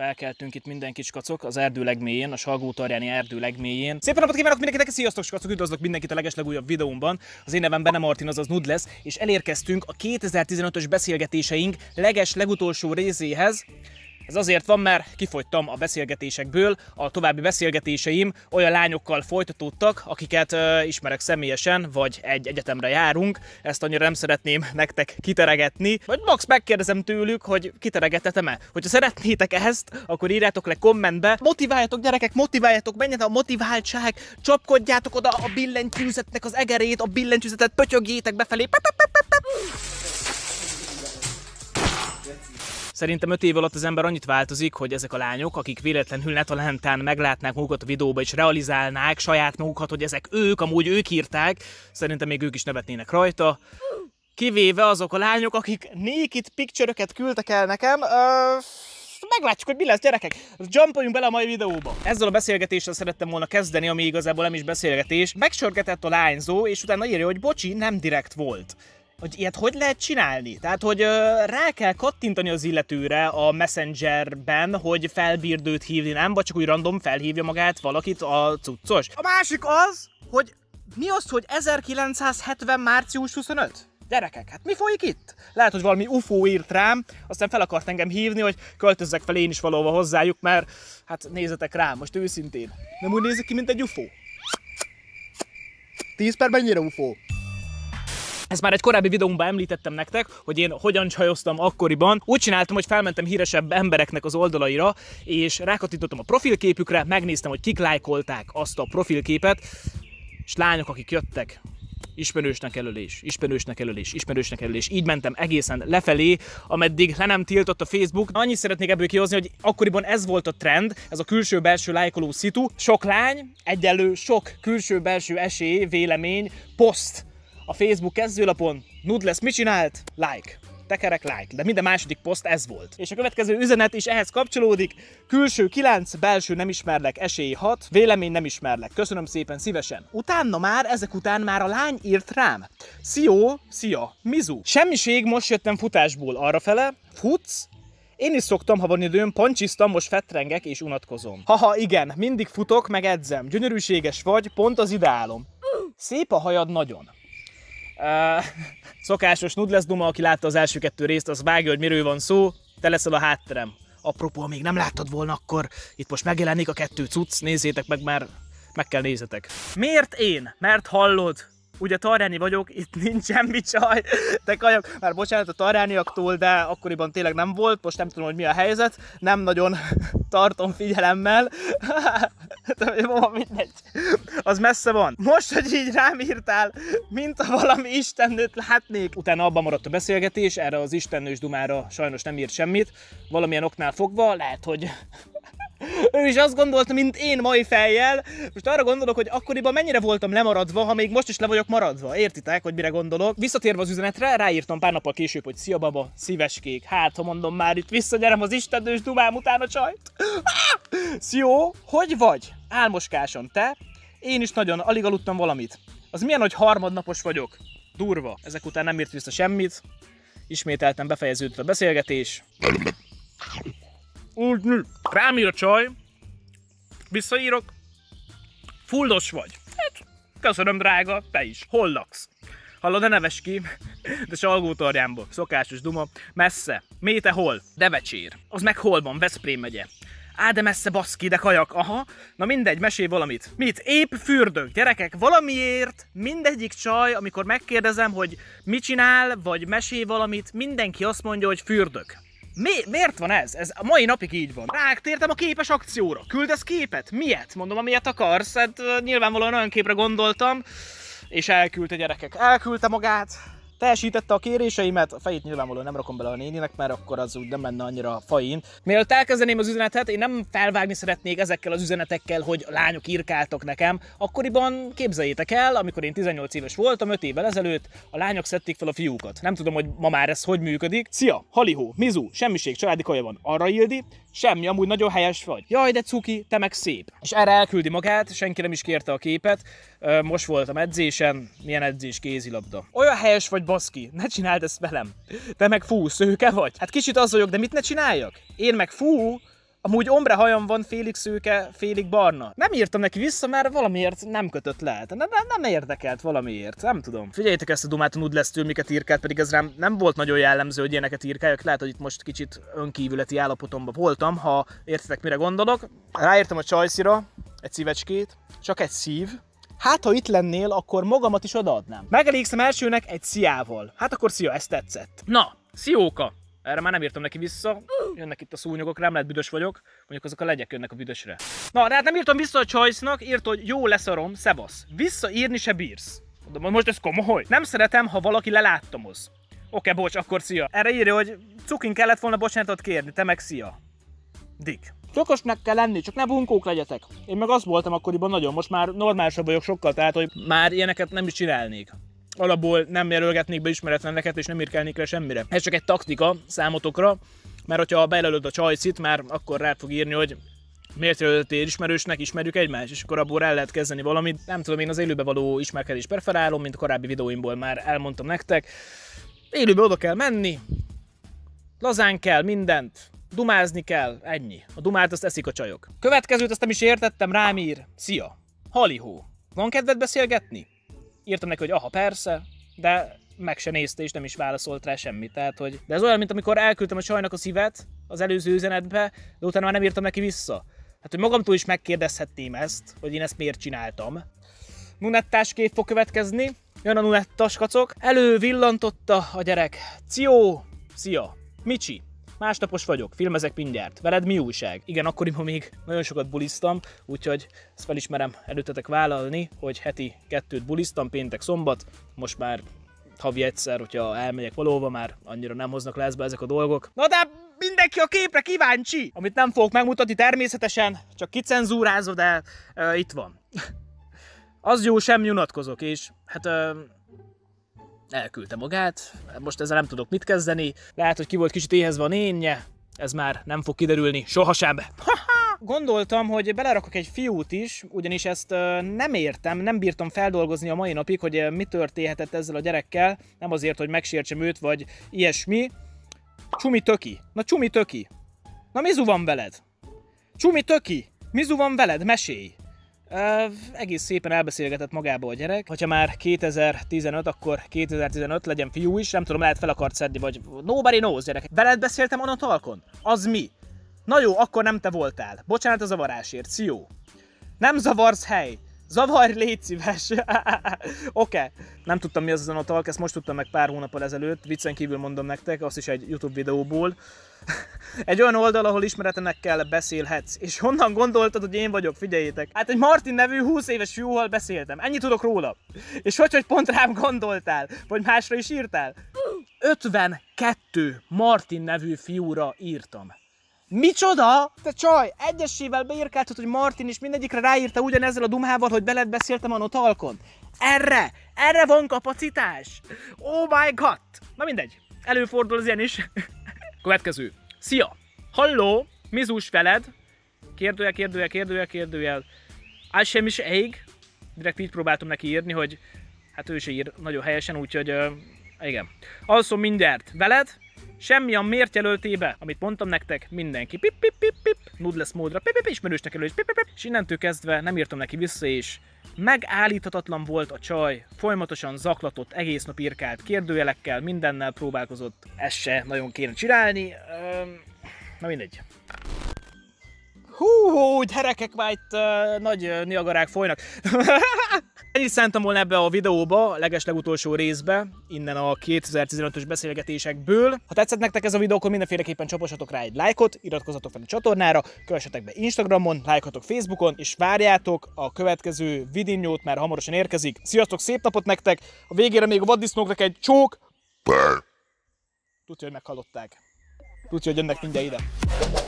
Felkeltünk itt minden kis kacok az erdő legmélyén, a Tarjáni erdő legmélyén. Szép napot kívánok mindenkinek, sziasztok kacok, üdvözlök mindenkit a legeslegújabb videómban. Az én nevem Benem Martin, azaz Nud lesz, és elérkeztünk a 2015-ös beszélgetéseink leges legutolsó részéhez. Ez azért van, mert kifogytam a beszélgetésekből, a további beszélgetéseim olyan lányokkal folytatódtak, akiket ö, ismerek személyesen, vagy egy egyetemre járunk, ezt annyira nem szeretném nektek kiteregetni. Vagy max megkérdezem tőlük, hogy kiteregetetem-e. Hogyha szeretnétek ezt, akkor írjátok le kommentbe. Motiváljatok gyerekek, motiváljatok, Menjetek! a motiváltság, csapkodjátok oda a billentyűzetnek az egerét, a billentyűzetet pötyögjétek befelé. -pe -pe -pe -pe. Szerintem öt év alatt az ember annyit változik, hogy ezek a lányok, akik véletlenül netalántán meglátnák magukat a videóba és realizálnák saját magukat, hogy ezek ők, amúgy ők írták, szerintem még ők is nevetnének rajta. Kivéve azok a lányok, akik naked picture-öket küldtek el nekem. Uh meglátjuk, hogy mi lesz, gyerekek. Jumpoljunk bele a mai videóba. Ezzel a beszélgetéssel szerettem volna kezdeni, ami igazából nem is beszélgetés. Megsörgetett a lányzó, és utána írja, hogy bocsi, nem direkt volt hogy ilyet hogy lehet csinálni? Tehát, hogy rá kell kattintani az illetőre a messengerben, hogy felbírdőt hívni, nem? Vagy csak úgy random felhívja magát valakit a cuccos. A másik az, hogy mi az, hogy 1970. március 25? Gyerekek, hát mi folyik itt? Lehet, hogy valami UFO írt rám, aztán fel akart engem hívni, hogy költözzek fel én is valóban hozzájuk, mert hát nézzetek rám, most őszintén. Nem úgy nézik ki, mint egy UFO. 10 perben mennyire UFO? Ezt már egy korábbi videómban említettem nektek, hogy én hogyan csajoztam akkoriban. Úgy csináltam, hogy felmentem híresebb embereknek az oldalaira, és rákattintottam a profilképükre, megnéztem, hogy kik lájkolták azt a profilképet, és lányok, akik jöttek, ismerősnek elölés, ismerősnek elölés, ismerősnek elölés. Így mentem egészen lefelé, ameddig le nem tiltott a Facebook. Annyit szeretnék ebből kihozni, hogy akkoriban ez volt a trend, ez a külső-belső lájkoló szitu. Sok lány, egyelő, sok külső-belső esély, vélemény, poszt a Facebook kezdőlapon lesz mit csinált? Like tekerek like, de minden második poszt ez volt. És a következő üzenet is ehhez kapcsolódik. Külső 9, belső nem ismerlek, esély 6, vélemény nem ismerlek. Köszönöm szépen szívesen. Utána már, ezek után már a lány írt rám. Szió, szia, mizu. Semmiség, most jöttem futásból arrafele. Futsz, én is szoktam, ha van időm, pancsiztam, most fetrengek és unatkozom. Haha, igen, mindig futok, meg edzem. Gyönyörűséges vagy, pont az ideálom. Szép a hajad nagyon. Uh, szokásos Nudles Duma, aki látta az első kettő részt, az vágja, hogy miről van szó, te leszel a hátterem. Apropó, még nem láttad volna, akkor itt most megjelenik a kettő cucc, nézzétek meg már, meg kell nézzetek. Miért én? Mert hallod, ugye Tarjáni vagyok, itt nincs semmi csaj, de kajak, már bocsánat a Tarjániaktól, de akkoriban tényleg nem volt, most nem tudom, hogy mi a helyzet, nem nagyon tartom figyelemmel, de mindegy az messze van. Most, hogy így rám írtál, mint a valami istennőt látnék. Utána abban maradt a beszélgetés, erre az istennős dumára sajnos nem írt semmit. Valamilyen oknál fogva, lehet, hogy ő is azt gondolta, mint én mai fejjel. Most arra gondolok, hogy akkoriban mennyire voltam lemaradva, ha még most is le vagyok maradva. Értitek, hogy mire gondolok? Visszatérve az üzenetre, ráírtam pár nappal később, hogy szia baba, kék. Hát, ha mondom már itt visszanyerem az istenős dumám után a csajt. Szió, hogy vagy? Álmoskásom, te, én is nagyon, alig aludtam valamit. Az milyen, hogy harmadnapos vagyok? Durva. Ezek után nem írt vissza semmit. Ismételten befejeződött a beszélgetés. Úgy, rám ír a csaj. Visszaírok. Fullos vagy. Hát, köszönöm drága, te is. Hol laksz? Hallod, ne neves ki, de salgótarjámba, szokásos duma, messze, méte hol, Devecsér, az meg hol van, Veszprém megye. Á, de messze baszki, de kajak, aha. Na mindegy, mesél valamit. Mit? Épp fürdök, gyerekek, valamiért mindegyik csaj, amikor megkérdezem, hogy mit csinál, vagy mesél valamit, mindenki azt mondja, hogy fürdök. Mi, miért van ez? Ez a mai napig így van. Ráktértem a képes akcióra. Küldesz képet? Miért? Mondom, amilyet akarsz. Hát nyilvánvalóan olyan képre gondoltam, és elküldte gyerekek. Elküldte magát, teljesítette a kéréseimet, a fejét nyilvánvalóan nem rakom bele a néninek, mert akkor az úgy nem menne annyira fain. Mielőtt elkezdeném az üzenetet, én nem felvágni szeretnék ezekkel az üzenetekkel, hogy lányok írkáltak nekem. Akkoriban képzeljétek el, amikor én 18 éves voltam, 5 évvel ezelőtt, a lányok szedték fel a fiúkat. Nem tudom, hogy ma már ez hogy működik. Szia, halihó, mizu, semmiség, családi kaja van. Arra ildi, Semmi, amúgy nagyon helyes vagy. Jaj, de cuki, te meg szép. És erre elküldi magát, senki nem is kérte a képet. Most voltam edzésen, milyen edzés kézilabda. Olyan helyes vagy, baszki, ne csináld ezt velem. Te meg fú, szőke vagy. Hát kicsit az vagyok, de mit ne csináljak? Én meg fú, Amúgy ombre hajam van, félig szőke, félig barna. Nem írtam neki vissza, mert valamiért nem kötött le. Nem, nem, nem érdekelt valamiért, nem tudom. Figyeljétek ezt a dumát a nudlesztől, miket írkált, pedig ez rám nem volt nagyon jellemző, hogy ilyeneket írkáljak. Lehet, hogy itt most kicsit önkívületi állapotomban voltam, ha értetek mire gondolok. Ráírtam a csajszira egy szívecskét, csak egy szív, Hát, ha itt lennél, akkor magamat is odaadnám. Megelégszem elsőnek egy sziával. Hát akkor szia, ez tetszett. Na, szióka! Erre már nem írtam neki vissza, jönnek itt a szúnyogok, rám lehet büdös vagyok, mondjuk azok a legyek jönnek a büdösre. Na, de hát nem írtam vissza a Choice-nak, írt, hogy jó leszarom, szevasz. Visszaírni se bírsz. Mondom, most ez komoly. Nem szeretem, ha valaki az. Oké, bocs, akkor szia. Erre írja, hogy cukin kellett volna bocsánatot kérni, te meg szia. Dik. Tökösnek kell lenni, csak ne bunkók legyetek. Én meg azt voltam akkoriban nagyon, most már normálisabb vagyok sokkal, tehát hogy már ilyeneket nem is csinálnék alapból nem jelölgetnék be ismeretleneket, és nem írkelnék le semmire. Ez csak egy taktika számotokra, mert hogyha belelőd a csajcit, már akkor rá fog írni, hogy miért jelöltél ismerősnek, ismerjük egymást, és akkor abból el lehet kezdeni valamit. Nem tudom, én az élőbe való ismerkedés preferálom, mint a korábbi videóimból már elmondtam nektek. Élőbe oda kell menni, lazán kell mindent, dumázni kell, ennyi. A dumát azt eszik a csajok. Következőt azt nem is értettem, rám ír. Szia! Halihó! Van kedved beszélgetni? írtam neki, hogy aha, persze, de meg se nézte, és nem is válaszolt rá semmit. Tehát, hogy... De ez olyan, mint amikor elküldtem a sajnak a szívet az előző üzenetbe, de utána már nem írtam neki vissza. Hát, hogy magamtól is megkérdezhetném ezt, hogy én ezt miért csináltam. Nunettás kép fog következni, jön a nunettas kacok, elővillantotta a gyerek. Cio! szia, Micsi, másnapos vagyok, filmezek mindjárt. Veled mi újság? Igen, akkoriban még nagyon sokat buliztam, úgyhogy ezt felismerem előttetek vállalni, hogy heti kettőt buliztam, péntek, szombat, most már havi egyszer, hogyha elmegyek valóva már annyira nem hoznak be ezek a dolgok. Na de mindenki a képre kíváncsi! Amit nem fogok megmutatni természetesen, csak kicenzúrázva, de uh, itt van. Az jó, sem unatkozok, és hát uh, elküldte magát. Most ezzel nem tudok mit kezdeni. Lehet, hogy ki volt kicsit éhezve a nénye. Ez már nem fog kiderülni sohasem. Gondoltam, hogy belerakok egy fiút is, ugyanis ezt nem értem, nem bírtam feldolgozni a mai napig, hogy mi történhetett ezzel a gyerekkel. Nem azért, hogy megsértsem őt, vagy ilyesmi. Csumi töki. Na csumi töki. Na mizu van veled? Csumi töki. Mizu van veled? Mesélj egész szépen elbeszélgetett magába a gyerek. Hogyha már 2015, akkor 2015 legyen fiú is, nem tudom, lehet fel akart szedni, vagy nobody knows, gyerek. Veled beszéltem onnan talkon? Az mi? Na jó, akkor nem te voltál. Bocsánat a zavarásért, szió. Nem zavarsz hely. Zavar, légy szíves! Oké, okay. nem tudtam mi az a talk, ezt most tudtam meg pár hónappal ezelőtt, viccen kívül mondom nektek, azt is egy YouTube videóból. egy olyan oldal, ahol ismeretlenekkel beszélhetsz, és honnan gondoltad, hogy én vagyok, figyeljétek. Hát egy Martin nevű 20 éves fiúval beszéltem, ennyit tudok róla. És hogy, hogy pont rám gondoltál, vagy másra is írtál? 52 Martin nevű fiúra írtam. Micsoda? Te csaj, egyesével beírkáltad, hogy Martin is mindegyikre ráírta ugyanezzel a dumhával, hogy beled beszéltem a notalkon. Erre! Erre van kapacitás! Oh my god! Na mindegy, előfordul az ilyen is. Következő. Szia! Halló! Mizus veled? Kérdője, kérdője, kérdője, kérdője. Az sem is ég. Direkt így próbáltam neki írni, hogy hát ő is ír nagyon helyesen, úgyhogy uh, igen. Alszom mindjárt. Veled? Semmi a mért jelöltébe, amit mondtam nektek, mindenki pip pip pip pip, nudless módra, pip pip ismerősnek elő, és pip pip pip, és innentől kezdve nem írtam neki vissza, és megállíthatatlan volt a csaj, folyamatosan zaklatott, egész nap irkált kérdőjelekkel, mindennel próbálkozott. Ezt se nagyon kéne csinálni, na mindegy. Hú, hú gyerekek, már itt uh, nagy uh, niagarák folynak. Ennyit szántam volna ebbe a videóba, legeslegutolsó részbe, innen a 2015-ös beszélgetésekből. Ha tetszett nektek ez a videó, akkor mindenféleképpen csapossatok rá egy lájkot, iratkozzatok fel a csatornára, kövessetek be Instagramon, lájkotok Facebookon, és várjátok a következő vidinyót, mert hamarosan érkezik. Sziasztok, szép napot nektek! A végére még a vaddisznóknak egy csók! Tudja, hogy meghallották. Tudja, hogy jönnek mindjárt ide.